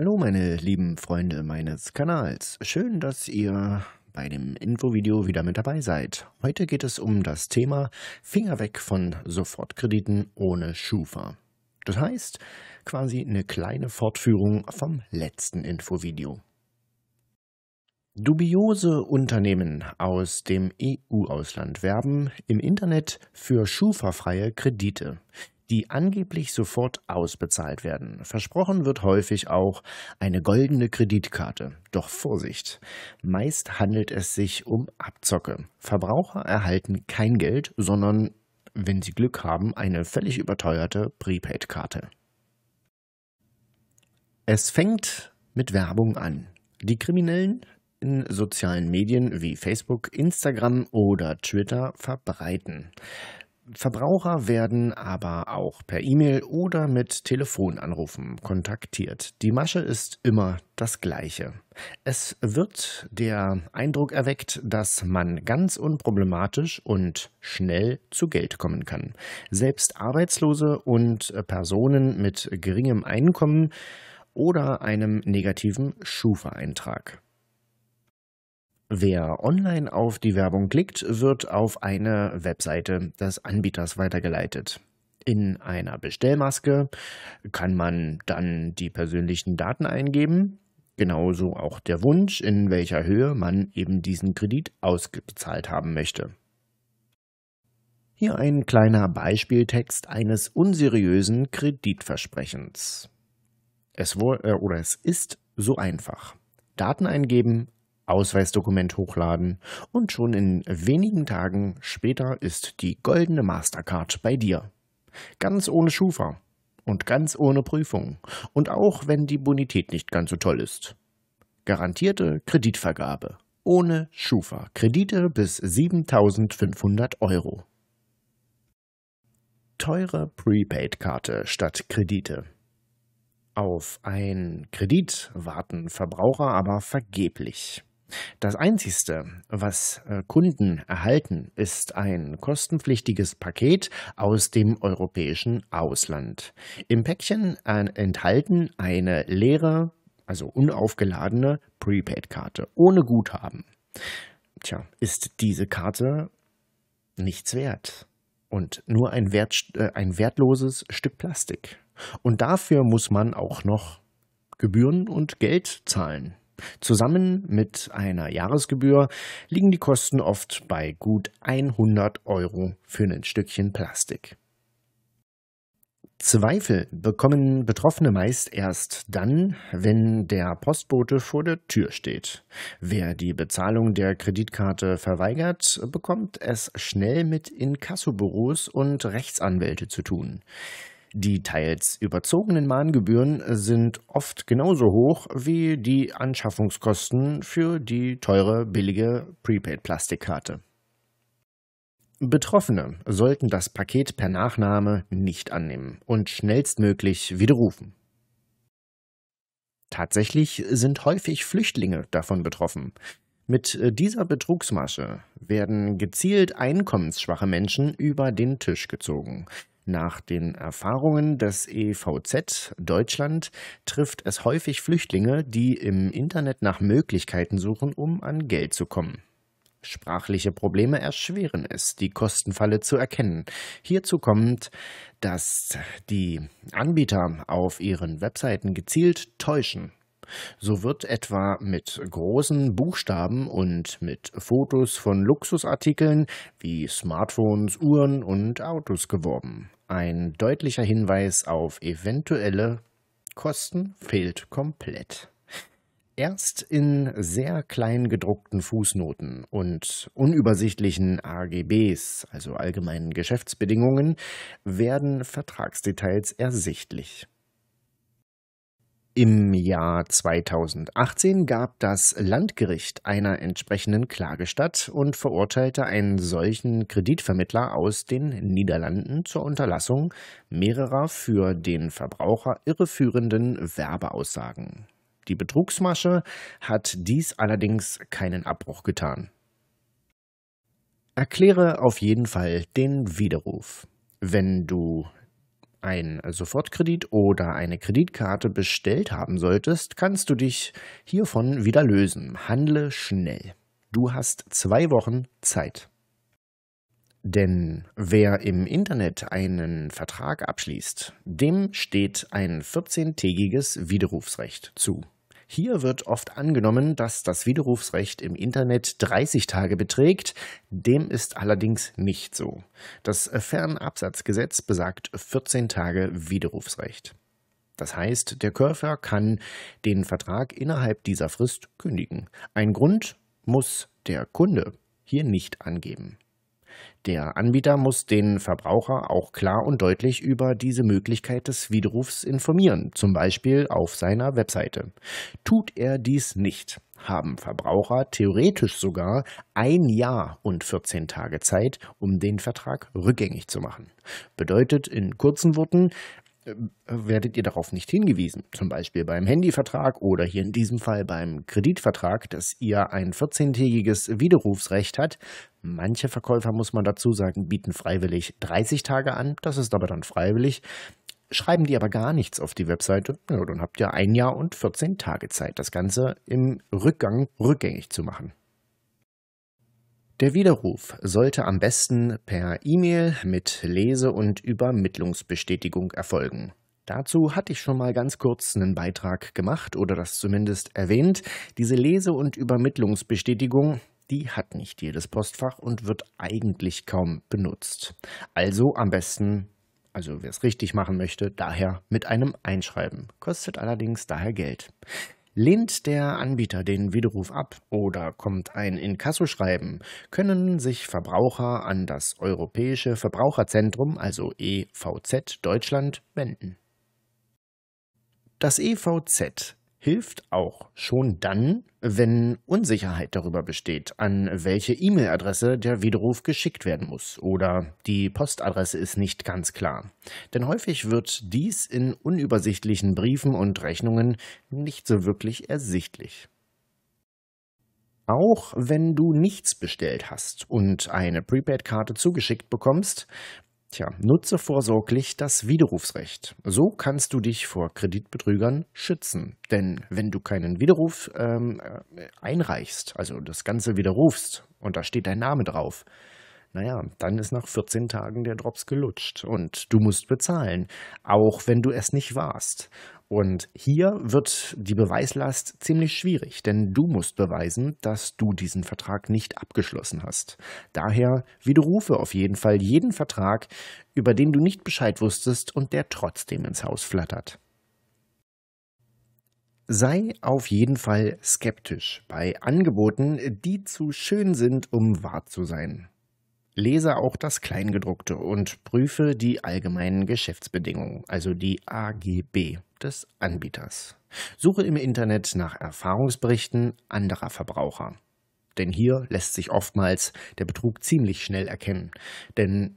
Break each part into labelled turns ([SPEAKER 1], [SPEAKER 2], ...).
[SPEAKER 1] Hallo meine lieben Freunde meines Kanals. Schön, dass ihr bei dem Infovideo wieder mit dabei seid. Heute geht es um das Thema Finger weg von Sofortkrediten ohne Schufa. Das heißt quasi eine kleine Fortführung vom letzten Infovideo. Dubiose Unternehmen aus dem EU-Ausland werben im Internet für schufa-freie Kredite die angeblich sofort ausbezahlt werden. Versprochen wird häufig auch eine goldene Kreditkarte. Doch Vorsicht, meist handelt es sich um Abzocke. Verbraucher erhalten kein Geld, sondern, wenn sie Glück haben, eine völlig überteuerte Prepaid-Karte. Es fängt mit Werbung an. Die Kriminellen in sozialen Medien wie Facebook, Instagram oder Twitter verbreiten. Verbraucher werden aber auch per E-Mail oder mit Telefonanrufen kontaktiert. Die Masche ist immer das gleiche. Es wird der Eindruck erweckt, dass man ganz unproblematisch und schnell zu Geld kommen kann. Selbst Arbeitslose und Personen mit geringem Einkommen oder einem negativen Schufa-Eintrag. Wer online auf die Werbung klickt, wird auf eine Webseite des Anbieters weitergeleitet. In einer Bestellmaske kann man dann die persönlichen Daten eingeben, genauso auch der Wunsch, in welcher Höhe man eben diesen Kredit ausgezahlt haben möchte. Hier ein kleiner Beispieltext eines unseriösen Kreditversprechens. Es, wohl, äh, oder es ist so einfach. Daten eingeben, Ausweisdokument hochladen und schon in wenigen Tagen später ist die goldene Mastercard bei dir. Ganz ohne Schufa und ganz ohne Prüfung und auch wenn die Bonität nicht ganz so toll ist. Garantierte Kreditvergabe ohne Schufa. Kredite bis 7500 Euro. Teure Prepaid-Karte statt Kredite. Auf einen Kredit warten Verbraucher aber vergeblich. Das Einzige, was äh, Kunden erhalten, ist ein kostenpflichtiges Paket aus dem europäischen Ausland. Im Päckchen äh, enthalten eine leere, also unaufgeladene Prepaid-Karte ohne Guthaben. Tja, ist diese Karte nichts wert und nur ein, wert, äh, ein wertloses Stück Plastik. Und dafür muss man auch noch Gebühren und Geld zahlen. Zusammen mit einer Jahresgebühr liegen die Kosten oft bei gut 100 Euro für ein Stückchen Plastik. Zweifel bekommen Betroffene meist erst dann, wenn der Postbote vor der Tür steht. Wer die Bezahlung der Kreditkarte verweigert, bekommt es schnell mit Inkassobüros und Rechtsanwälte zu tun. Die teils überzogenen Mahngebühren sind oft genauso hoch wie die Anschaffungskosten für die teure, billige Prepaid-Plastikkarte. Betroffene sollten das Paket per Nachname nicht annehmen und schnellstmöglich widerrufen. Tatsächlich sind häufig Flüchtlinge davon betroffen. Mit dieser Betrugsmasche werden gezielt einkommensschwache Menschen über den Tisch gezogen. Nach den Erfahrungen des EVZ Deutschland trifft es häufig Flüchtlinge, die im Internet nach Möglichkeiten suchen, um an Geld zu kommen. Sprachliche Probleme erschweren es, die Kostenfalle zu erkennen. Hierzu kommt, dass die Anbieter auf ihren Webseiten gezielt täuschen so wird etwa mit großen Buchstaben und mit Fotos von Luxusartikeln wie Smartphones, Uhren und Autos geworben. Ein deutlicher Hinweis auf eventuelle Kosten fehlt komplett. Erst in sehr klein gedruckten Fußnoten und unübersichtlichen AGBs, also allgemeinen Geschäftsbedingungen, werden Vertragsdetails ersichtlich. Im Jahr 2018 gab das Landgericht einer entsprechenden Klage statt und verurteilte einen solchen Kreditvermittler aus den Niederlanden zur Unterlassung mehrerer für den Verbraucher irreführenden Werbeaussagen. Die Betrugsmasche hat dies allerdings keinen Abbruch getan. Erkläre auf jeden Fall den Widerruf. Wenn du einen Sofortkredit oder eine Kreditkarte bestellt haben solltest, kannst du dich hiervon wieder lösen. Handle schnell. Du hast zwei Wochen Zeit. Denn wer im Internet einen Vertrag abschließt, dem steht ein 14-tägiges Widerrufsrecht zu. Hier wird oft angenommen, dass das Widerrufsrecht im Internet 30 Tage beträgt. Dem ist allerdings nicht so. Das Fernabsatzgesetz besagt 14 Tage Widerrufsrecht. Das heißt, der Körper kann den Vertrag innerhalb dieser Frist kündigen. Ein Grund muss der Kunde hier nicht angeben. Der Anbieter muss den Verbraucher auch klar und deutlich über diese Möglichkeit des Widerrufs informieren, zum Beispiel auf seiner Webseite. Tut er dies nicht, haben Verbraucher theoretisch sogar ein Jahr und 14 Tage Zeit, um den Vertrag rückgängig zu machen. Bedeutet in kurzen Worten, werdet ihr darauf nicht hingewiesen. Zum Beispiel beim Handyvertrag oder hier in diesem Fall beim Kreditvertrag, dass ihr ein 14-tägiges Widerrufsrecht hat. Manche Verkäufer, muss man dazu sagen, bieten freiwillig 30 Tage an. Das ist aber dann freiwillig. Schreiben die aber gar nichts auf die Webseite, ja, dann habt ihr ein Jahr und 14 Tage Zeit, das Ganze im Rückgang rückgängig zu machen. Der Widerruf sollte am besten per E-Mail mit Lese- und Übermittlungsbestätigung erfolgen. Dazu hatte ich schon mal ganz kurz einen Beitrag gemacht oder das zumindest erwähnt. Diese Lese- und Übermittlungsbestätigung, die hat nicht jedes Postfach und wird eigentlich kaum benutzt. Also am besten, also wer es richtig machen möchte, daher mit einem Einschreiben. Kostet allerdings daher Geld. Lehnt der Anbieter den Widerruf ab oder kommt ein Inkassoschreiben, können sich Verbraucher an das Europäische Verbraucherzentrum, also EVZ Deutschland, wenden. Das EVZ hilft auch schon dann, wenn Unsicherheit darüber besteht, an welche E-Mail-Adresse der Widerruf geschickt werden muss oder die Postadresse ist nicht ganz klar. Denn häufig wird dies in unübersichtlichen Briefen und Rechnungen nicht so wirklich ersichtlich. Auch wenn du nichts bestellt hast und eine Prepaid-Karte zugeschickt bekommst, Tja, nutze vorsorglich das Widerrufsrecht. So kannst du dich vor Kreditbetrügern schützen. Denn wenn du keinen Widerruf ähm, äh, einreichst, also das Ganze widerrufst und da steht dein Name drauf, naja, dann ist nach 14 Tagen der Drops gelutscht und du musst bezahlen, auch wenn du es nicht warst. Und hier wird die Beweislast ziemlich schwierig, denn du musst beweisen, dass du diesen Vertrag nicht abgeschlossen hast. Daher widerrufe auf jeden Fall jeden Vertrag, über den du nicht Bescheid wusstest und der trotzdem ins Haus flattert. Sei auf jeden Fall skeptisch bei Angeboten, die zu schön sind, um wahr zu sein lese auch das Kleingedruckte und prüfe die allgemeinen Geschäftsbedingungen, also die AGB des Anbieters. Suche im Internet nach Erfahrungsberichten anderer Verbraucher. Denn hier lässt sich oftmals der Betrug ziemlich schnell erkennen. Denn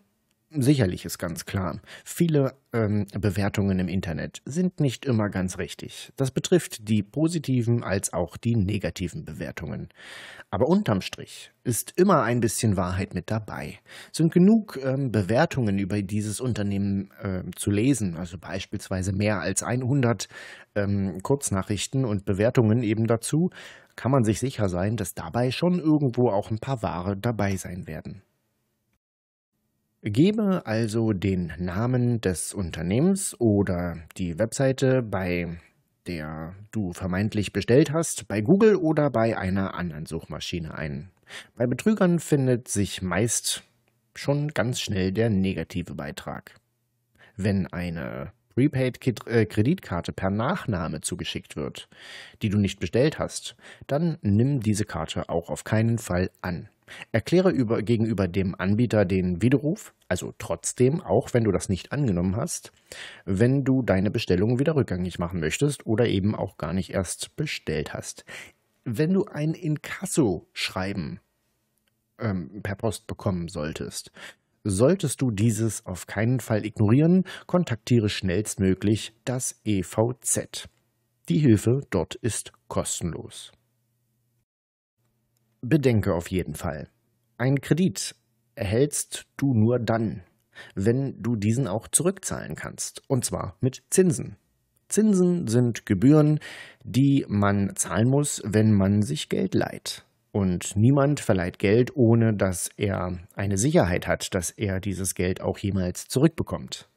[SPEAKER 1] Sicherlich ist ganz klar, viele ähm, Bewertungen im Internet sind nicht immer ganz richtig. Das betrifft die positiven als auch die negativen Bewertungen. Aber unterm Strich ist immer ein bisschen Wahrheit mit dabei. Sind genug ähm, Bewertungen über dieses Unternehmen äh, zu lesen, also beispielsweise mehr als 100 ähm, Kurznachrichten und Bewertungen eben dazu, kann man sich sicher sein, dass dabei schon irgendwo auch ein paar Ware dabei sein werden. Gebe also den Namen des Unternehmens oder die Webseite, bei der du vermeintlich bestellt hast, bei Google oder bei einer anderen Suchmaschine ein. Bei Betrügern findet sich meist schon ganz schnell der negative Beitrag. Wenn eine Prepaid-Kreditkarte äh, per Nachname zugeschickt wird, die du nicht bestellt hast, dann nimm diese Karte auch auf keinen Fall an. Erkläre über, gegenüber dem Anbieter den Widerruf, also trotzdem, auch wenn du das nicht angenommen hast, wenn du deine Bestellung wieder rückgängig machen möchtest oder eben auch gar nicht erst bestellt hast. Wenn du ein Inkasso-Schreiben ähm, per Post bekommen solltest, solltest du dieses auf keinen Fall ignorieren, kontaktiere schnellstmöglich das EVZ. Die Hilfe dort ist kostenlos. Bedenke auf jeden Fall. Ein Kredit erhältst du nur dann, wenn du diesen auch zurückzahlen kannst, und zwar mit Zinsen. Zinsen sind Gebühren, die man zahlen muss, wenn man sich Geld leiht. Und niemand verleiht Geld, ohne dass er eine Sicherheit hat, dass er dieses Geld auch jemals zurückbekommt.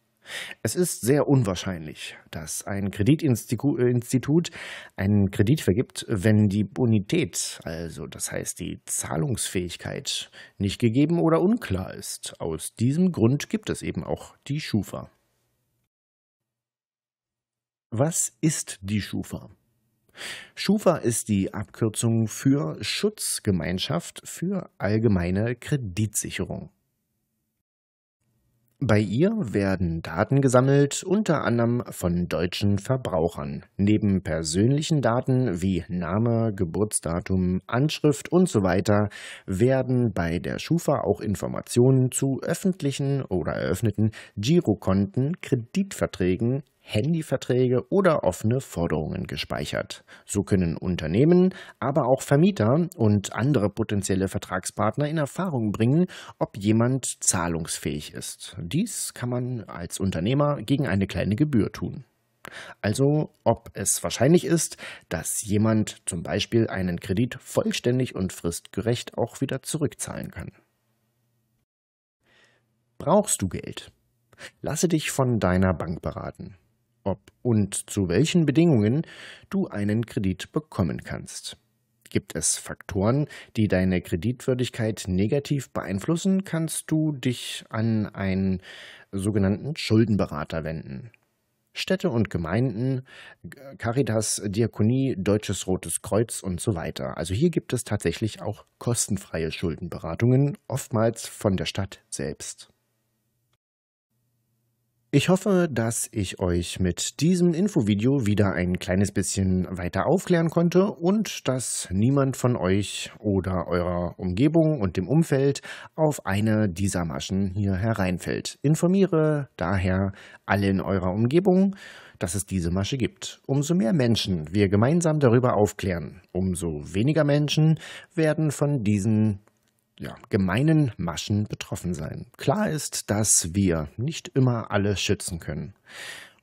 [SPEAKER 1] Es ist sehr unwahrscheinlich, dass ein Kreditinstitut einen Kredit vergibt, wenn die Bonität, also das heißt die Zahlungsfähigkeit, nicht gegeben oder unklar ist. Aus diesem Grund gibt es eben auch die Schufa. Was ist die Schufa? Schufa ist die Abkürzung für Schutzgemeinschaft für allgemeine Kreditsicherung. Bei ihr werden Daten gesammelt, unter anderem von deutschen Verbrauchern. Neben persönlichen Daten wie Name, Geburtsdatum, Anschrift und So weiter, werden bei der Schufa auch Informationen zu öffentlichen oder eröffneten Girokonten, Kreditverträgen, Handyverträge oder offene Forderungen gespeichert. So können Unternehmen, aber auch Vermieter und andere potenzielle Vertragspartner in Erfahrung bringen, ob jemand zahlungsfähig ist. Dies kann man als Unternehmer gegen eine kleine Gebühr tun. Also ob es wahrscheinlich ist, dass jemand zum Beispiel einen Kredit vollständig und fristgerecht auch wieder zurückzahlen kann. Brauchst du Geld? Lasse dich von deiner Bank beraten ob und zu welchen Bedingungen du einen Kredit bekommen kannst. Gibt es Faktoren, die deine Kreditwürdigkeit negativ beeinflussen, kannst du dich an einen sogenannten Schuldenberater wenden. Städte und Gemeinden, Caritas, Diakonie, Deutsches Rotes Kreuz und so weiter. Also hier gibt es tatsächlich auch kostenfreie Schuldenberatungen, oftmals von der Stadt selbst. Ich hoffe, dass ich euch mit diesem Infovideo wieder ein kleines bisschen weiter aufklären konnte und dass niemand von euch oder eurer Umgebung und dem Umfeld auf eine dieser Maschen hier hereinfällt. Informiere daher alle in eurer Umgebung, dass es diese Masche gibt. Umso mehr Menschen wir gemeinsam darüber aufklären, umso weniger Menschen werden von diesen ja, gemeinen Maschen betroffen sein. Klar ist, dass wir nicht immer alle schützen können.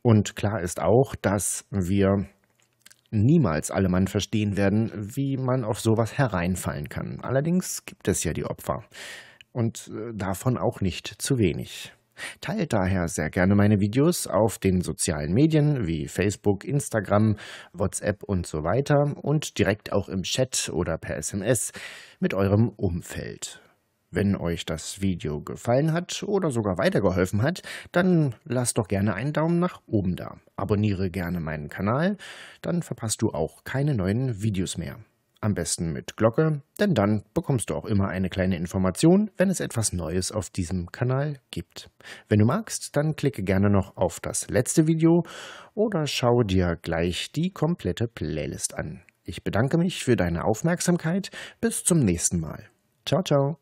[SPEAKER 1] Und klar ist auch, dass wir niemals alle Mann verstehen werden, wie man auf sowas hereinfallen kann. Allerdings gibt es ja die Opfer. Und äh, davon auch nicht zu wenig. Teilt daher sehr gerne meine Videos auf den sozialen Medien wie Facebook, Instagram, WhatsApp und so weiter und direkt auch im Chat oder per SMS mit eurem Umfeld. Wenn euch das Video gefallen hat oder sogar weitergeholfen hat, dann lasst doch gerne einen Daumen nach oben da. Abonniere gerne meinen Kanal, dann verpasst du auch keine neuen Videos mehr am besten mit Glocke, denn dann bekommst du auch immer eine kleine Information, wenn es etwas Neues auf diesem Kanal gibt. Wenn du magst, dann klicke gerne noch auf das letzte Video oder schau dir gleich die komplette Playlist an. Ich bedanke mich für deine Aufmerksamkeit. Bis zum nächsten Mal. Ciao, ciao.